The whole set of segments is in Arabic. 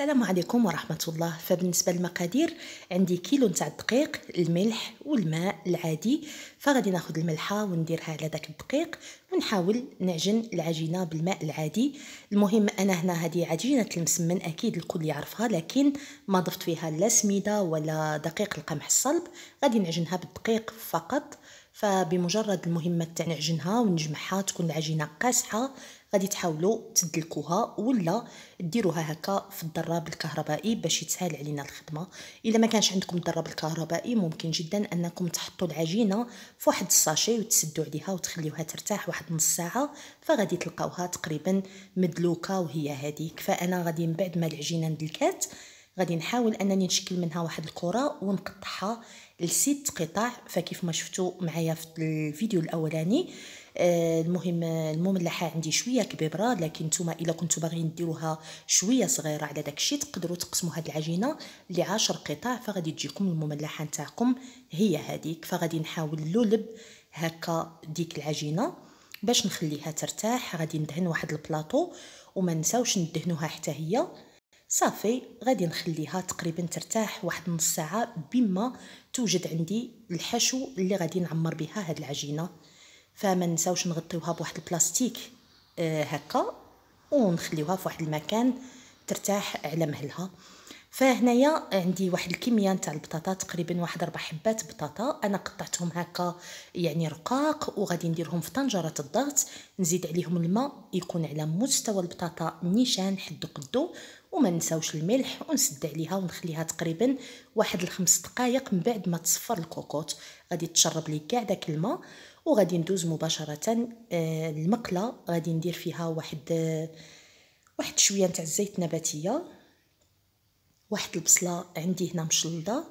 السلام عليكم ورحمة الله فبالنسبة للمقادير عندي كيلو نتاع الدقيق الملح والماء العادي فغادي ناخد الملحة ونديرها على داك الدقيق ونحاول نعجن العجينة بالماء العادي المهم أنا هنا هذه عجينة المسمن أكيد الكل يعرفها لكن ما ضفت فيها لا سميدة ولا دقيق القمح الصلب غادي نعجنها بالدقيق فقط فبمجرد المهمة تاع نعجنها ونجمعها تكون العجينة قاسحة غادي تحاولوا تدلكوها ولا ديروها هكا في الدراب الكهربائي باش يتسهل علينا الخدمه الا ما كانش عندكم الدراب الكهربائي ممكن جدا انكم تحطوا العجينه في واحد الساشي وتسدوا عليها وتخليوها ترتاح واحد نص ساعه فغادي تلقاوها تقريبا مدلوكه وهي هذيك فانا غادي من بعد ما العجينه ندلكات غادي نحاول انني نشكل منها واحد الكره ونقطعها لست قطع فكيف ما شفتوا معايا في الفيديو الاولاني آه، المهم المملحه عندي شويه كبيره لكن نتوما الا كنتو باغيين ديروها شويه صغيره على داك الشيء تقدروا تقسموا هاد العجينه لعشر قطع فغادي تجيكم المملحه نتاعكم هي هذيك فغادي نحاول نلولب هكا ديك العجينه باش نخليها ترتاح غادي ندهن واحد البلاطو وما نساوش ندهنوها حتى هي صافي غادي نخليها تقريبا ترتاح واحد نص ساعه بما توجد عندي الحشو اللي غادي نعمر بها هاد العجينه فما نساوش نغطيوها بواحد البلاستيك آه، هكا ونخليوها في واحد المكان ترتاح على مهلها فهنايا عندي واحد الكميه نتاع البطاطا تقريبا واحد ربع حبات بطاطا انا قطعتهم هكا يعني رقاق وغادي نديرهم في طنجره الضغط نزيد عليهم الماء يكون على مستوى البطاطا نيشان حدو قدو وما نساوش الملح ونسد عليها ونخليها تقريبا واحد الخمس دقائق من بعد ما تصفر الكوكوط غادي تشرب لي كاع داك الماء وغادي ندوز مباشره آه، المقله غادي ندير فيها واحد آه، واحد شويه نتاع الزيت نباتيه واحد البصله عندي هنا مشلده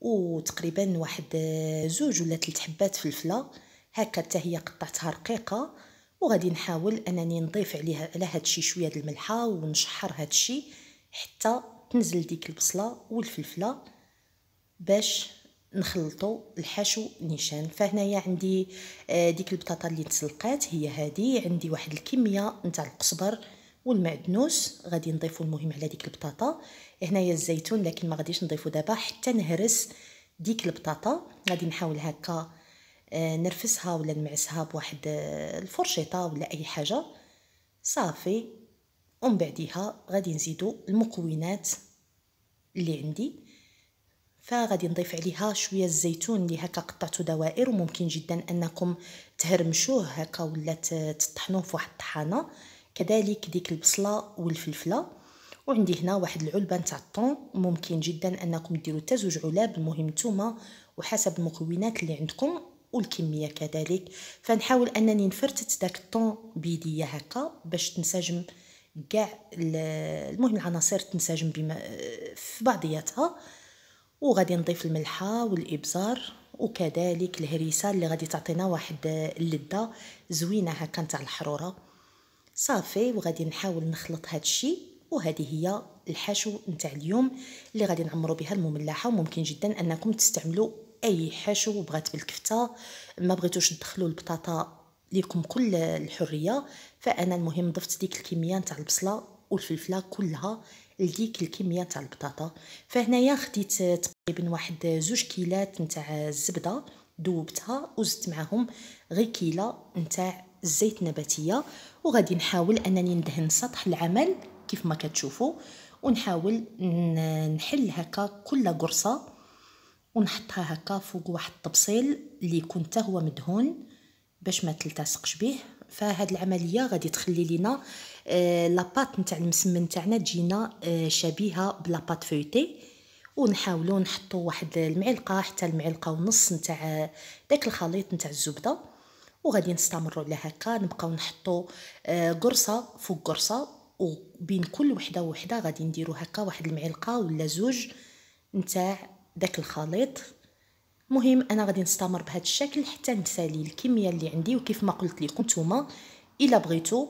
وتقريبا واحد آه، زوج ولا ثلاث حبات فلفله هكا حتى هي قطعتها رقيقه وغادي نحاول انني نضيف عليها على هادشي شويه د الملحه ونشحر هادشي حتى تنزل ديك البصله والفلفله باش نخلطوا الحشو نيشان فهنايا عندي آه، ديك البطاطا اللي تسلقات هي هذه عندي واحد الكميه نتاع القزبر والمعدنوس غادي نضيفو المهم على ديك البطاطا هنايا الزيتون لكن ما غاديش نضيفو دابا حتى نهرس ديك البطاطا غادي نحاول هكا آه، نرفسها ولا نمعسها بواحد آه، الفرشيطه ولا اي حاجه صافي ومن بعديها غادي نزيدو المكونات اللي عندي فغادي نضيف عليها شويه الزيتون اللي هكا قطعته دوائر وممكن جدا انكم تهرمشوه هكا ولا تطحنوه في واحد الطحانه كذلك ديك البصله والفلفله وعندي هنا واحد العلبه نتاع الطون ممكن جدا انكم ديروا حتى زوج علب المهم نتوما وحسب المكونات اللي عندكم والكميه كذلك فنحاول انني نفرتت داك الطون بيديا هكا باش تنسجم كاع المهم العناصر تنسجم بما في بعضياتها وغادي نضيف الملحه والابزار وكذلك الهريسه اللي غادي تعطينا واحد اللذه زوينه هكا نتاع الحروره صافي وغادي نحاول نخلط هذا الشيء وهذه هي الحشو نتاع اليوم اللي غادي نعمرو بها المملحه وممكن جدا انكم تستعملوا اي حشو بغات بالكفته ما بغيتوش تدخلوا البطاطا ليكم كل الحريه فانا المهم ضفت ديك الكميه نتاع البصله والفلفله كلها لديك الكميه تاع البطاطا فهنايا خديت تقريبا واحد زوج كيلات نتاع الزبده ذوبتها وزدت معاهم غير كيله نتاع الزيت النباتيه وغادي نحاول انني ندهن سطح العمل كيف ما كتشوفوا ونحاول نحل هكا كل قرصه ونحطها هكا فوق واحد الطبسيل اللي يكون هو مدهون باش ما تلتصقش به فهاد العمليه غادي تخلي لينا لاباط آه، نتاع المسمن نتاعنا تجينا آه، شبيهه بلاباط فويتي ونحاولوا نحطوا واحد المعلقه حتى المعلقه ونص نتاع آه، داك الخليط نتاع الزبده وغادي نستمروا على هكا نبقاو نحطوا قرصه فوق قرصه وبين كل وحده وحده غادي نديروا هكا واحد المعلقه ولا زوج نتاع داك الخليط مهم انا غادي نستمر بهذا الشكل حتى نسالي الكميه اللي عندي وكيف ما قلت لكم نتوما الا بغيتو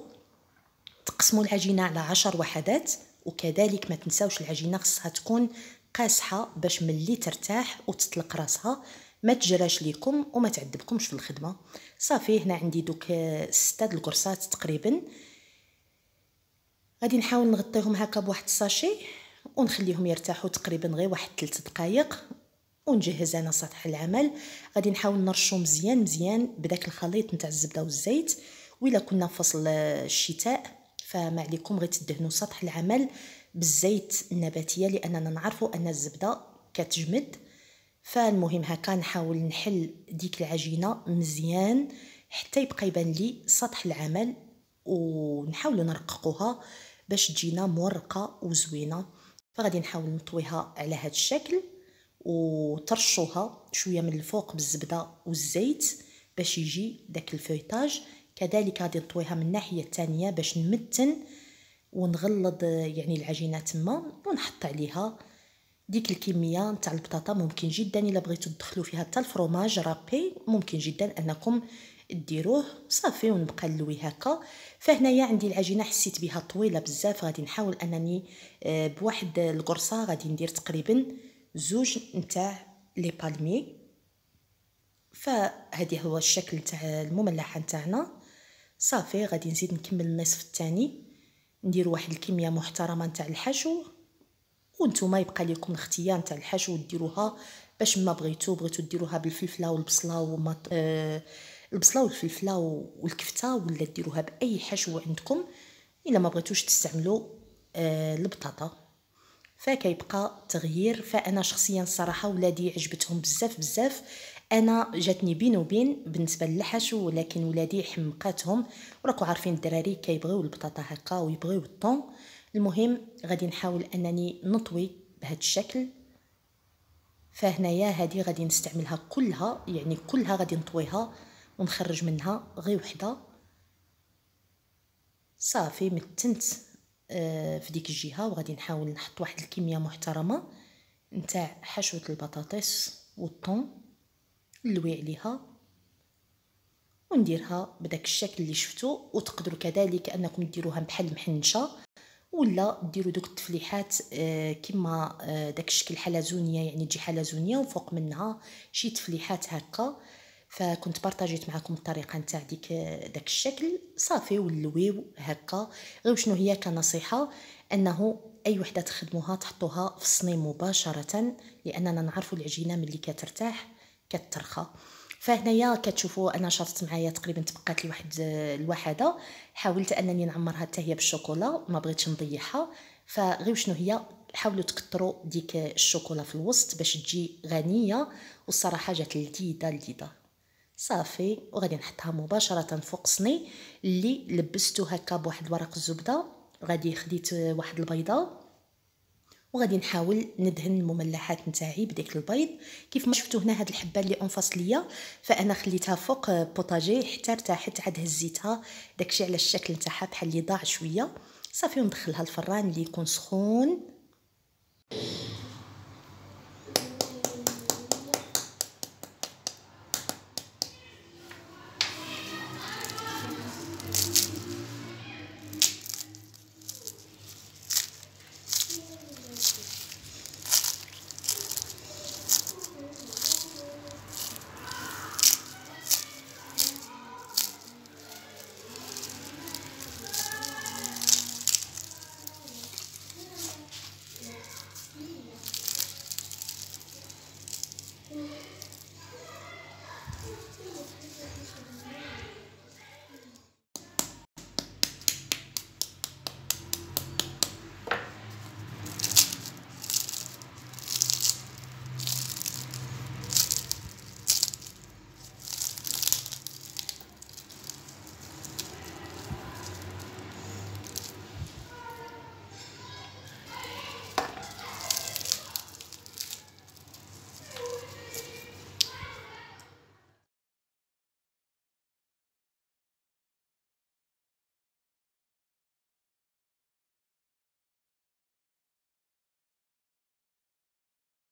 نقسموا العجينه على عشر وحدات وكذلك ما تنساوش العجينه خصها تكون قاسحه باش ملي ترتاح وتطلق راسها ما تجراش ليكم وما تعذبكمش في الخدمه صافي هنا عندي دوك آه، سته الكرصات تقريبا غادي نحاول نغطيهم هكا بواحد الساشي ونخليهم يرتاحوا تقريبا غير واحد 3 دقائق ونجهز انا سطح العمل غادي نحاول نرشو مزيان مزيان بداك الخليط نتاع الزبده والزيت و كنا في فصل آه، الشتاء فما عليكم غير تدهنوا سطح العمل بالزيت النباتيه لاننا نعرفوا ان الزبده كتجمد فالمهم هكا نحاول نحل ديك العجينه مزيان حتى يبقى يبان لي سطح العمل ونحاول نرققوها باش تجينا مورقه وزوينه فغادي نحاول نطويها على هذا الشكل وترشوها شويه من الفوق بالزبده والزيت باش يجي داك الفويتاج كذلك غادي نطويها من الناحيه الثانيه باش نمتن ونغلض يعني العجينه تما ونحط عليها ديك الكميه نتاع البطاطا ممكن جدا الا بغيتو تدخلوا فيها حتى الفرomage رابي ممكن جدا انكم ديروه صافي ونبقى نلوي هكا فهنايا عندي العجينه حسيت بها طويله بزاف غادي نحاول انني آه، بواحد القرصه غادي ندير تقريبا زوج نتاع لي بالمي فهذه هو الشكل تاع المملحه تاعنا صافي غادي نزيد نكمل النصف الثاني ندير واحد الكميه محترمه نتاع الحشو وانتم يبقى لكم الاختيار نتاع الحشو ديروها باش ما بغيتو بغيتو ديروها بالفلفله والبصله ومط... آه البصله والفلفله والكفته ولا ديروها باي حشو عندكم الا ما بغيتوش تستعملوا آه البطاطا فكيبقى تغيير فانا شخصيا الصراحه ولادي عجبتهم بزاف بزاف انا جاتني بين وبين بالنسبه للحشو ولكن ولادي حمقاتهم راكو عارفين الدراري كيبغيو البطاطا هكا ويبغيو الطون المهم غادي نحاول انني نطوي بهذا الشكل فهنايا هذه غادي نستعملها كلها يعني كلها غادي نطويها ونخرج منها غير وحده صافي متنت آه، في ديك الجهه وغادي نحاول نحط واحد الكميه محترمه نتاع حشوه البطاطس والطون نلوي عليها ونديرها بداك الشكل اللي شفتو وتقدروا كذلك انكم ديروها بحال المحنشه ولا ديروا دوك التفليحات آه، كما آه، داك الشكل حلزونيه يعني تجي حلزونيه وفوق منها شي تفليحات هكا فكنت بارطاجيت معكم الطريقه نتاع ديك آه، داك الشكل صافي ولويو هكا غير شنو هي كنصيحه انه اي وحده تخدموها تحطوها في الصني مباشره لاننا نعرفوا العجينه ملي كترتاح كترخى فهنايا كتشوفوا انا شافت معايا تقريبا تبقات لي واحد الوحده حاولت انني نعمرها حتى هي بالشوكولا ما بغيتش نضيعها فغير شنو هي حاولوا تكثروا ديك الشوكولا في الوسط باش تجي غنيه والصراحه جات لذيذه لذيذه صافي وغادي نحطها مباشره فوق صني اللي لبستو هكا بواحد ورق الزبده غادي خديت واحد البيضه وغادي نحاول ندهن المملحات نتاعي بديك البيض كيف ما شفتوا هنا هاد الحبه اللي انفصليه فانا خليتها فوق بوطاجي حتى ارتاحت عاد هزيتها داكشي على الشكل نتاعها بحال اللي ضاع شويه صافي وندخلها الفران اللي يكون سخون